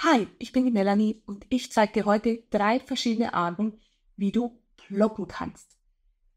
Hi, ich bin die Melanie und ich zeige dir heute drei verschiedene Arten, wie du blocken kannst.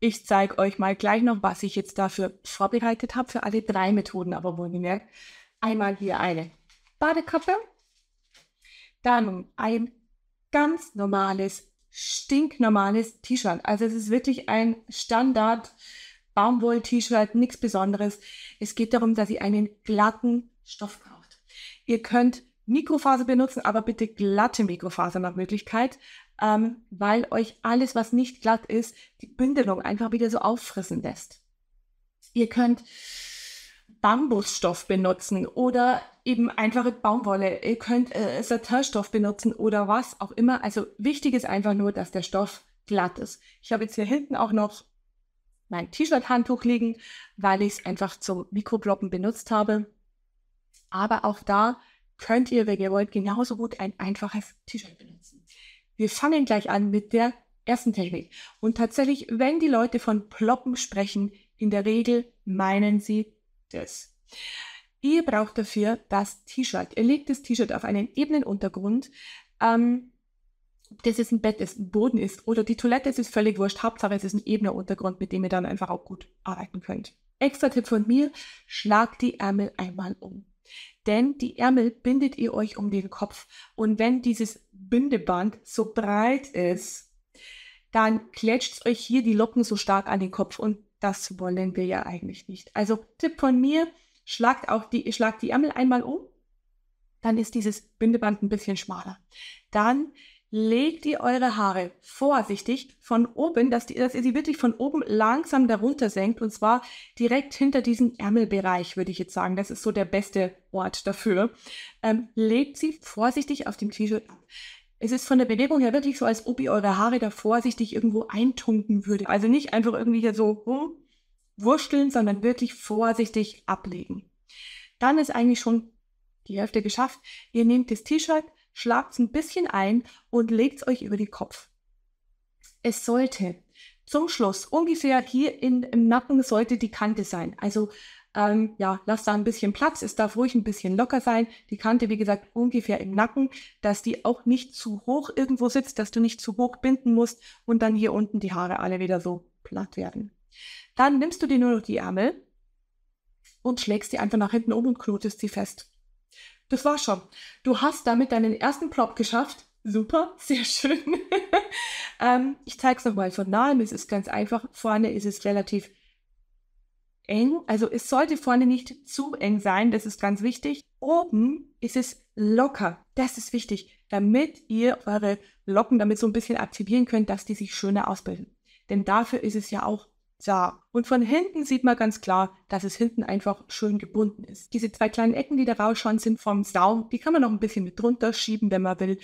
Ich zeige euch mal gleich noch, was ich jetzt dafür vorbereitet habe, für alle drei Methoden, aber wohlgemerkt. Einmal hier eine Badekappe, dann ein ganz normales, stinknormales T-Shirt. Also es ist wirklich ein Standard Baumwoll-T-Shirt, nichts Besonderes. Es geht darum, dass ihr einen glatten Stoff braucht. Ihr könnt Mikrofaser benutzen, aber bitte glatte Mikrofaser nach Möglichkeit, ähm, weil euch alles, was nicht glatt ist, die Bündelung einfach wieder so auffrissen lässt. Ihr könnt Bambusstoff benutzen oder eben einfache Baumwolle. Ihr könnt äh, Satinstoff benutzen oder was auch immer. Also wichtig ist einfach nur, dass der Stoff glatt ist. Ich habe jetzt hier hinten auch noch mein T-Shirt-Handtuch liegen, weil ich es einfach zum Mikrobloppen benutzt habe. Aber auch da könnt ihr, wenn ihr wollt, genauso gut ein einfaches T-Shirt benutzen. Wir fangen gleich an mit der ersten Technik. Und tatsächlich, wenn die Leute von Ploppen sprechen, in der Regel meinen sie das. Ihr braucht dafür das T-Shirt. Ihr legt das T-Shirt auf einen ebenen Untergrund. Ähm, das ist ein Bett ist, ein Boden ist oder die Toilette, es ist völlig wurscht. Hauptsache, es ist ein ebener Untergrund, mit dem ihr dann einfach auch gut arbeiten könnt. Extra Tipp von mir, schlag die Ärmel einmal um. Denn die Ärmel bindet ihr euch um den Kopf. Und wenn dieses Bindeband so breit ist, dann kletscht euch hier die Locken so stark an den Kopf. Und das wollen wir ja eigentlich nicht. Also Tipp von mir, schlagt auch die, schlagt die Ärmel einmal um. Dann ist dieses Bindeband ein bisschen schmaler. Dann legt ihr eure Haare vorsichtig von oben, dass, die, dass ihr sie wirklich von oben langsam darunter senkt und zwar direkt hinter diesem Ärmelbereich, würde ich jetzt sagen. Das ist so der beste Ort dafür. Ähm, legt sie vorsichtig auf dem T-Shirt ab. Es ist von der Bewegung her wirklich so, als ob ihr eure Haare da vorsichtig irgendwo eintunken würdet. Also nicht einfach irgendwie hier so hm, wursteln, sondern wirklich vorsichtig ablegen. Dann ist eigentlich schon die Hälfte geschafft. Ihr nehmt das T-Shirt, schlagt's ein bisschen ein und legt's euch über den Kopf. Es sollte zum Schluss ungefähr hier in, im Nacken sollte die Kante sein. Also ähm, ja, lasst da ein bisschen Platz, es darf ruhig ein bisschen locker sein. Die Kante, wie gesagt, ungefähr im Nacken, dass die auch nicht zu hoch irgendwo sitzt, dass du nicht zu hoch binden musst und dann hier unten die Haare alle wieder so platt werden. Dann nimmst du dir nur noch die Ärmel und schlägst die einfach nach hinten um und knotest sie fest. Das war schon. Du hast damit deinen ersten Plop geschafft. Super, sehr schön. ähm, ich zeige es nochmal von nahem. Es ist ganz einfach. Vorne ist es relativ eng. Also es sollte vorne nicht zu eng sein. Das ist ganz wichtig. Oben ist es locker. Das ist wichtig, damit ihr eure Locken damit so ein bisschen aktivieren könnt, dass die sich schöner ausbilden. Denn dafür ist es ja auch so, und von hinten sieht man ganz klar, dass es hinten einfach schön gebunden ist. Diese zwei kleinen Ecken, die da rausschauen, sind vom Saum. Die kann man noch ein bisschen mit drunter schieben, wenn man will.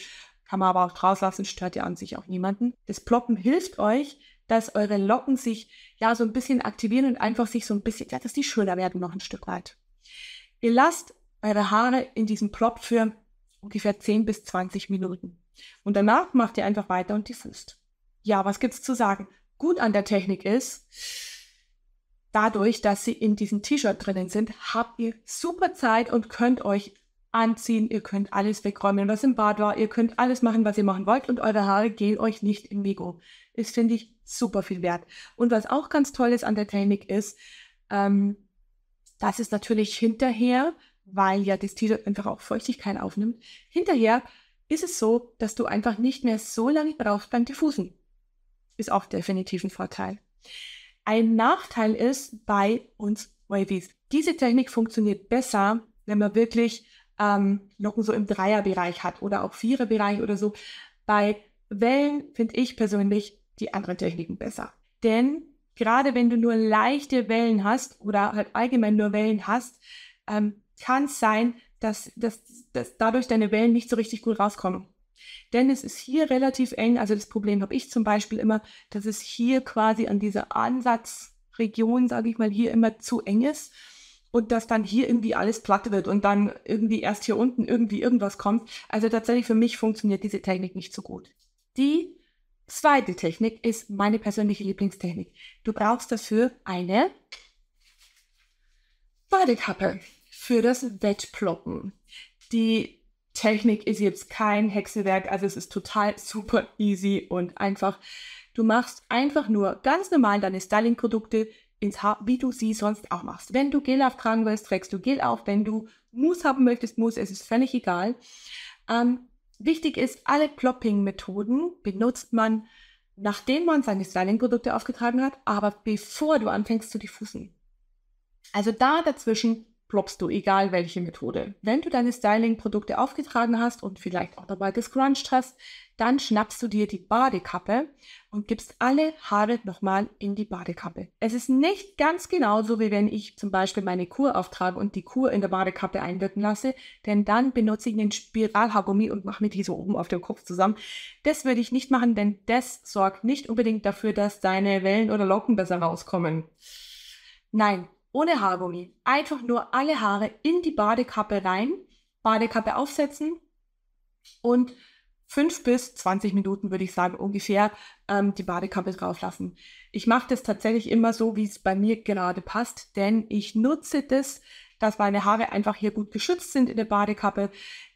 Kann man aber auch draus lassen, stört ja an sich auch niemanden. Das Ploppen hilft euch, dass eure Locken sich ja so ein bisschen aktivieren und einfach sich so ein bisschen, ja, dass die schöner werden noch ein Stück weit. Ihr lasst eure Haare in diesem Plopp für ungefähr 10 bis 20 Minuten. Und danach macht ihr einfach weiter und die Füßt. Ja, was gibt's zu sagen? gut an der Technik ist, dadurch, dass sie in diesem T-Shirt drinnen sind, habt ihr super Zeit und könnt euch anziehen, ihr könnt alles wegräumen, was im Bad war, ihr könnt alles machen, was ihr machen wollt und eure Haare gehen euch nicht im Wego. Ist, finde ich, super viel wert. Und was auch ganz toll ist an der Technik ist, ähm, dass es natürlich hinterher, weil ja das T-Shirt einfach auch Feuchtigkeit aufnimmt, hinterher ist es so, dass du einfach nicht mehr so lange brauchst beim Diffusen ist auch definitiv ein Vorteil. Ein Nachteil ist bei uns Wavies. Diese Technik funktioniert besser, wenn man wirklich ähm, Locken so im Dreierbereich hat oder auch Viererbereich oder so. Bei Wellen finde ich persönlich die anderen Techniken besser. Denn gerade wenn du nur leichte Wellen hast oder halt allgemein nur Wellen hast, ähm, kann es sein, dass, dass, dass dadurch deine Wellen nicht so richtig gut rauskommen. Denn es ist hier relativ eng, also das Problem habe ich zum Beispiel immer, dass es hier quasi an dieser Ansatzregion, sage ich mal, hier immer zu eng ist und dass dann hier irgendwie alles platt wird und dann irgendwie erst hier unten irgendwie irgendwas kommt. Also tatsächlich für mich funktioniert diese Technik nicht so gut. Die zweite Technik ist meine persönliche Lieblingstechnik. Du brauchst dafür eine Badekappe für das Wettploppen. Die Technik ist jetzt kein Hexewerk, also es ist total super easy und einfach. Du machst einfach nur ganz normal deine Styling-Produkte ins Haar, wie du sie sonst auch machst. Wenn du Gel auftragen willst, trägst du Gel auf. Wenn du Mousse haben möchtest, Mousse, es ist völlig egal. Ähm, wichtig ist, alle Plopping-Methoden benutzt man, nachdem man seine Styling-Produkte aufgetragen hat, aber bevor du anfängst zu diffusen. Also da dazwischen ploppst du, egal welche Methode. Wenn du deine Styling-Produkte aufgetragen hast und vielleicht auch dabei gescrunched hast, dann schnappst du dir die Badekappe und gibst alle Haare nochmal in die Badekappe. Es ist nicht ganz genauso, wie wenn ich zum Beispiel meine Kur auftrage und die Kur in der Badekappe einwirken lasse, denn dann benutze ich den Spiralhaargummi und mache mir die so oben auf dem Kopf zusammen. Das würde ich nicht machen, denn das sorgt nicht unbedingt dafür, dass deine Wellen oder Locken besser rauskommen. Nein, ohne Haargummi. Einfach nur alle Haare in die Badekappe rein, Badekappe aufsetzen und 5 bis 20 Minuten, würde ich sagen, ungefähr ähm, die Badekappe drauf lassen. Ich mache das tatsächlich immer so, wie es bei mir gerade passt, denn ich nutze das, dass meine Haare einfach hier gut geschützt sind in der Badekappe.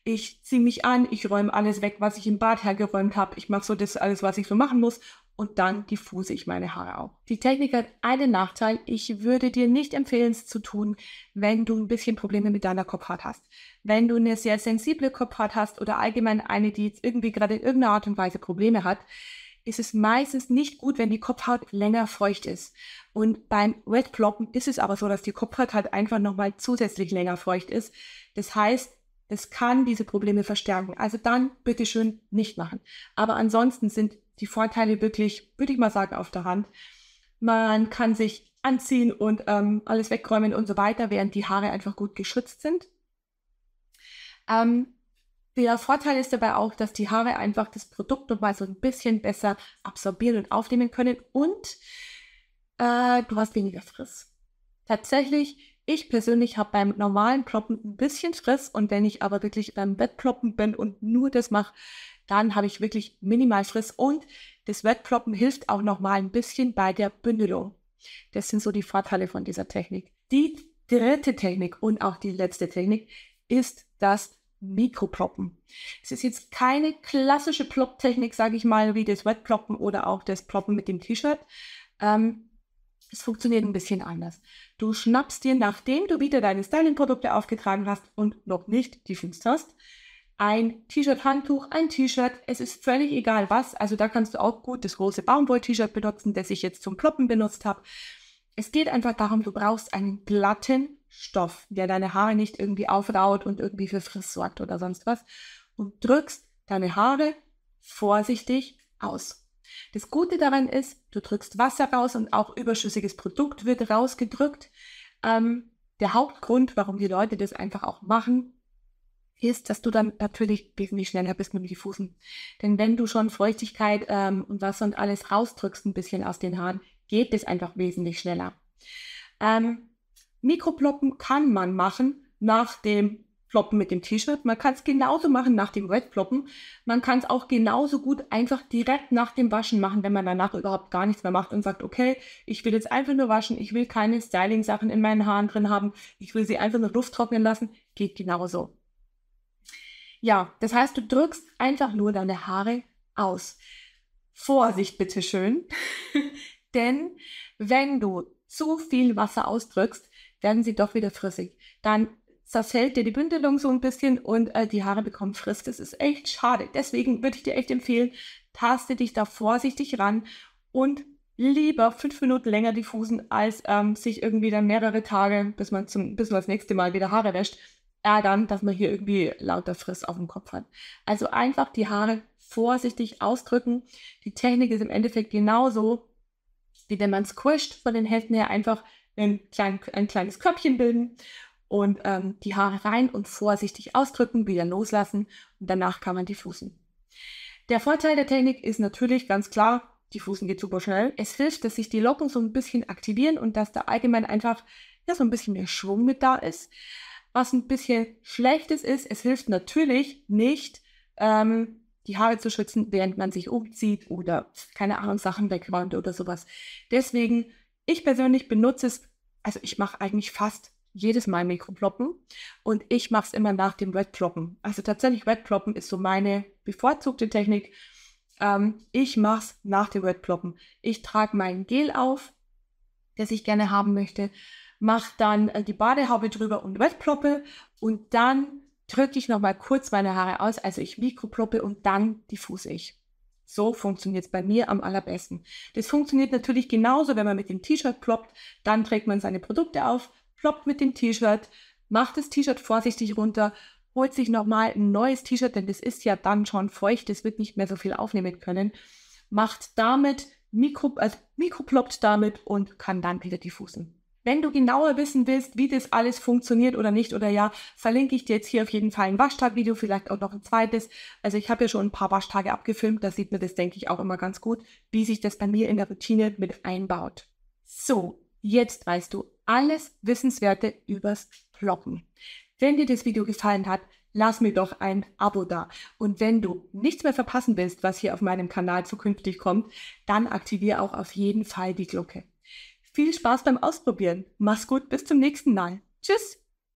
Ich ziehe mich an, ich räume alles weg, was ich im Bad hergeräumt habe. Ich mache so das alles, was ich so machen muss und dann diffuse ich meine Haare auf. Die Technik hat einen Nachteil. Ich würde dir nicht empfehlen, es zu tun, wenn du ein bisschen Probleme mit deiner Kopfhaut hast. Wenn du eine sehr sensible Kopfhaut hast oder allgemein eine, die jetzt irgendwie gerade in irgendeiner Art und Weise Probleme hat, ist es meistens nicht gut, wenn die Kopfhaut länger feucht ist. Und beim Red Ploppen ist es aber so, dass die Kopfhaut halt einfach nochmal zusätzlich länger feucht ist. Das heißt, es kann diese Probleme verstärken. Also dann bitte schön nicht machen. Aber ansonsten sind die Vorteile wirklich, würde ich mal sagen, auf der Hand. Man kann sich anziehen und ähm, alles wegräumen und so weiter, während die Haare einfach gut geschützt sind. Ähm, der Vorteil ist dabei auch, dass die Haare einfach das Produkt nochmal so ein bisschen besser absorbieren und aufnehmen können und äh, du hast weniger Friss. Tatsächlich, ich persönlich habe beim normalen Ploppen ein bisschen Friss und wenn ich aber wirklich beim Bettploppen bin und nur das mache, dann habe ich wirklich minimal Friss und das Wettploppen hilft auch nochmal ein bisschen bei der Bündelung. Das sind so die Vorteile von dieser Technik. Die dritte Technik und auch die letzte Technik ist das Mikroploppen. Es ist jetzt keine klassische Plopptechnik, sage ich mal, wie das Wettploppen oder auch das Ploppen mit dem T-Shirt. Ähm, es funktioniert ein bisschen anders. Du schnappst dir, nachdem du wieder deine Styling-Produkte aufgetragen hast und noch nicht die fünf hast, ein T-Shirt-Handtuch, ein T-Shirt, es ist völlig egal was. Also da kannst du auch gut das große Baumwoll-T-Shirt benutzen, das ich jetzt zum Kloppen benutzt habe. Es geht einfach darum, du brauchst einen glatten Stoff, der deine Haare nicht irgendwie aufraut und irgendwie für Friss sorgt oder sonst was. Und drückst deine Haare vorsichtig aus. Das Gute daran ist, du drückst Wasser raus und auch überschüssiges Produkt wird rausgedrückt. Ähm, der Hauptgrund, warum die Leute das einfach auch machen, ist, dass du dann natürlich wesentlich schneller bist mit den Diffusen. Denn wenn du schon Feuchtigkeit ähm, und Wasser und alles rausdrückst ein bisschen aus den Haaren, geht es einfach wesentlich schneller. Ähm, Mikroploppen kann man machen nach dem Ploppen mit dem T-Shirt. Man kann es genauso machen nach dem Wetploppen. Man kann es auch genauso gut einfach direkt nach dem Waschen machen, wenn man danach überhaupt gar nichts mehr macht und sagt, okay, ich will jetzt einfach nur waschen, ich will keine Styling-Sachen in meinen Haaren drin haben, ich will sie einfach nur lufttrocknen lassen. Geht genauso. Ja, das heißt, du drückst einfach nur deine Haare aus. Vorsicht bitteschön. denn wenn du zu viel Wasser ausdrückst, werden sie doch wieder frissig. Dann zerfällt dir die Bündelung so ein bisschen und äh, die Haare bekommen Frist. Das ist echt schade. Deswegen würde ich dir echt empfehlen, taste dich da vorsichtig ran und lieber fünf Minuten länger diffusen, als ähm, sich irgendwie dann mehrere Tage, bis man, zum, bis man das nächste Mal wieder Haare wäscht, ärgern, dass man hier irgendwie lauter Friss auf dem Kopf hat. Also einfach die Haare vorsichtig ausdrücken. Die Technik ist im Endeffekt genauso, wie wenn man squished von den Händen her, einfach ein, klein, ein kleines Köpfchen bilden und ähm, die Haare rein und vorsichtig ausdrücken, wieder loslassen und danach kann man die Fußen. Der Vorteil der Technik ist natürlich ganz klar, die Fußen geht super schnell. Es hilft, dass sich die Locken so ein bisschen aktivieren und dass da allgemein einfach ja, so ein bisschen mehr Schwung mit da ist was ein bisschen schlechtes ist. Es hilft natürlich nicht, ähm, die Haare zu schützen, während man sich umzieht oder keine Ahnung, Sachen wegräumt oder sowas. Deswegen, ich persönlich benutze es, also ich mache eigentlich fast jedes Mal Mikroploppen und ich mache es immer nach dem Wetploppen. Also tatsächlich Wetploppen ist so meine bevorzugte Technik. Ähm, ich mache es nach dem Wetploppen. Ich trage meinen Gel auf, das ich gerne haben möchte mache dann äh, die Badehaube drüber und wettploppe und dann drücke ich nochmal kurz meine Haare aus, also ich mikroploppe und dann diffuse ich. So funktioniert es bei mir am allerbesten. Das funktioniert natürlich genauso, wenn man mit dem T-Shirt ploppt, dann trägt man seine Produkte auf, ploppt mit dem T-Shirt, macht das T-Shirt vorsichtig runter, holt sich nochmal ein neues T-Shirt, denn das ist ja dann schon feucht, das wird nicht mehr so viel aufnehmen können, macht damit, Mikro, also mikroploppt damit und kann dann wieder diffusen. Wenn du genauer wissen willst, wie das alles funktioniert oder nicht oder ja, verlinke ich dir jetzt hier auf jeden Fall ein Waschtag-Video, vielleicht auch noch ein zweites. Also ich habe ja schon ein paar Waschtage abgefilmt, da sieht man das, denke ich, auch immer ganz gut, wie sich das bei mir in der Routine mit einbaut. So, jetzt weißt du alles Wissenswerte übers Ploppen. Wenn dir das Video gefallen hat, lass mir doch ein Abo da. Und wenn du nichts mehr verpassen willst, was hier auf meinem Kanal zukünftig kommt, dann aktiviere auch auf jeden Fall die Glocke. Viel Spaß beim Ausprobieren. Mach's gut, bis zum nächsten Mal. Tschüss!